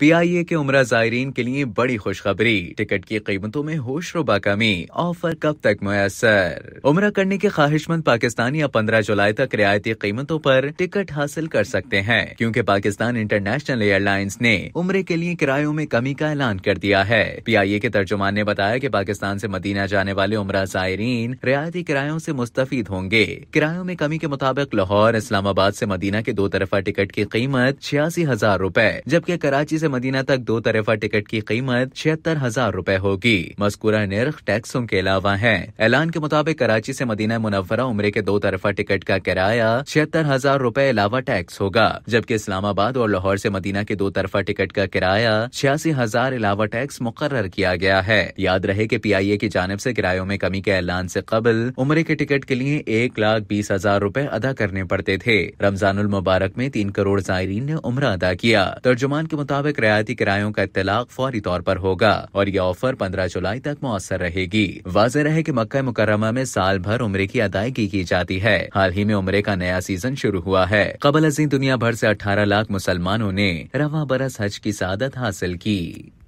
PIA के उम्र जायरीन के लिए बड़ी खुशखबरी टिकट की कीमतों में होशरुबा कमी ऑफर कब तक मैसर उम्र करने के ख्वाहिशमंद पाकिस्तानी अब पंद्रह जुलाई तक रियायती कीमतों पर टिकट हासिल कर सकते हैं क्योंकि पाकिस्तान इंटरनेशनल एयरलाइंस ने उम्र के लिए किरायों में कमी का ऐलान कर दिया है पीआईए के तर्जुमान ने बताया की पाकिस्तान ऐसी मदीना जाने वाले उम्र जायरीन रियायती किरायों ऐसी मुस्तफ़ होंगे किरायों में कमी के मुताबिक लाहौर इस्लामाबाद ऐसी मदीना के दो तरफा टिकट की कीमत छियासी हजार रूपए जबकि कराची से मदीना तक दो तरफा टिकट की कीमत छिहत्तर हजार रूपए होगी मस्कुरा निर्ख टैक्सों के अलावा है ऐलान के मुताबिक कराची ऐसी मदीना मुनवरा उम्र के दो तरफा टिकट का किराया छिहत्तर हजार रूपए अलावा टैक्स होगा जबकि इस्लामाबाद और लाहौर ऐसी मदीना के दो तरफा टिकट का किराया छियासी हजार अलावा टैक्स मुकर किया गया है याद रहे की पी आई ए की जानब ऐसी किरायों में कमी के ऐलान ऐसी कबल उम्र के टिकट के लिए एक लाख बीस हजार रूपए अदा करने पड़ते थे रमजान मुबारक में तीन करोड़ जायरीन ने उम्र अदा किया तर्जुमान के मुताबिक मुताबिक रियायती किरायों का इतलाक फौरी तौर पर होगा और ये ऑफर पंद्रह जुलाई तक मौसर रहेगी वाज है की मक्का मुकरमा में साल भर उम्र की अदायगी की जाती है हाल ही में उम्र का नया सीजन शुरू हुआ है कबल अजी दुनिया भर ऐसी अठारह लाख मुसलमानों ने रवा बरस हज की सादत हासिल की